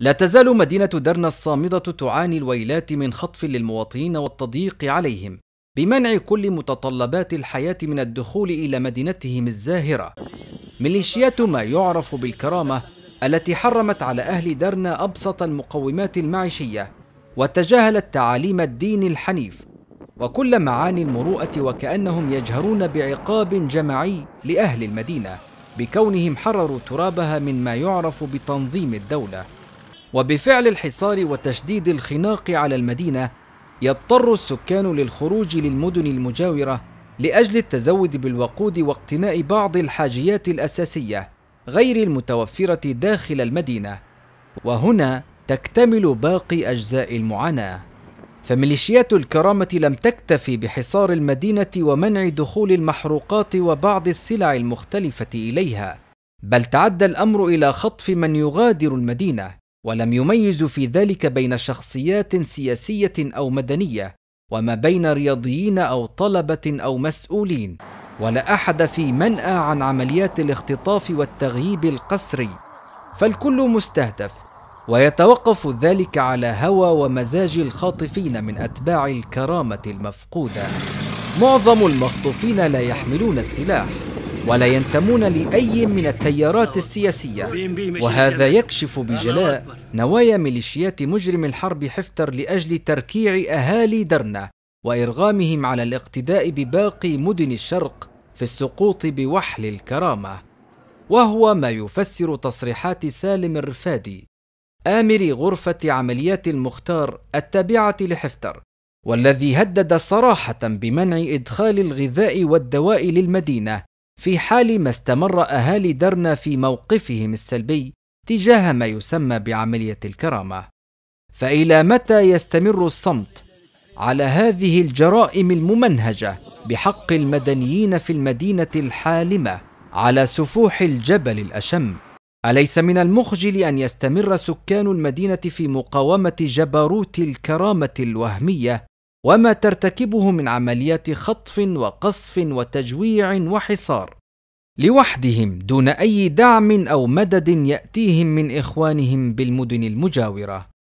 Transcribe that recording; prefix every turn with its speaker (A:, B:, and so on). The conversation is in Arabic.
A: لا تزال مدينة درنا الصامدة تعاني الويلات من خطف للمواطنين والتضييق عليهم بمنع كل متطلبات الحياة من الدخول إلى مدينتهم الزاهرة ميليشيات ما يعرف بالكرامة التي حرمت على أهل درنا أبسط المقومات المعيشية وتجاهلت تعاليم الدين الحنيف وكل معاني المروءة وكأنهم يجهرون بعقاب جماعي لأهل المدينة بكونهم حرروا ترابها من ما يعرف بتنظيم الدولة وبفعل الحصار وتشديد الخناق على المدينة يضطر السكان للخروج للمدن المجاورة لأجل التزود بالوقود واقتناء بعض الحاجيات الأساسية غير المتوفرة داخل المدينة وهنا تكتمل باقي أجزاء المعاناة فميليشيات الكرامة لم تكتفي بحصار المدينة ومنع دخول المحروقات وبعض السلع المختلفة إليها بل تعدى الأمر إلى خطف من يغادر المدينة ولم يميز في ذلك بين شخصيات سياسيه او مدنيه وما بين رياضيين او طلبه او مسؤولين ولا احد في منأى عن عمليات الاختطاف والتغييب القسري فالكل مستهدف ويتوقف ذلك على هوى ومزاج الخاطفين من اتباع الكرامه المفقوده معظم المخطوفين لا يحملون السلاح ولا ينتمون لأي من التيارات السياسية وهذا يكشف بجلاء نوايا ميليشيات مجرم الحرب حفتر لأجل تركيع أهالي درنة وإرغامهم على الاقتداء بباقي مدن الشرق في السقوط بوحل الكرامة وهو ما يفسر تصريحات سالم الرفادي آمر غرفة عمليات المختار التابعة لحفتر والذي هدد صراحة بمنع إدخال الغذاء والدواء للمدينة في حال ما استمر أهالي درنا في موقفهم السلبي تجاه ما يسمى بعملية الكرامة. فإلى متى يستمر الصمت على هذه الجرائم الممنهجة بحق المدنيين في المدينة الحالمة على سفوح الجبل الأشم؟ أليس من المخجل أن يستمر سكان المدينة في مقاومة جبروت الكرامة الوهمية وما ترتكبه من عمليات خطف وقصف وتجويع وحصار لوحدهم دون اي دعم او مدد ياتيهم من اخوانهم بالمدن المجاوره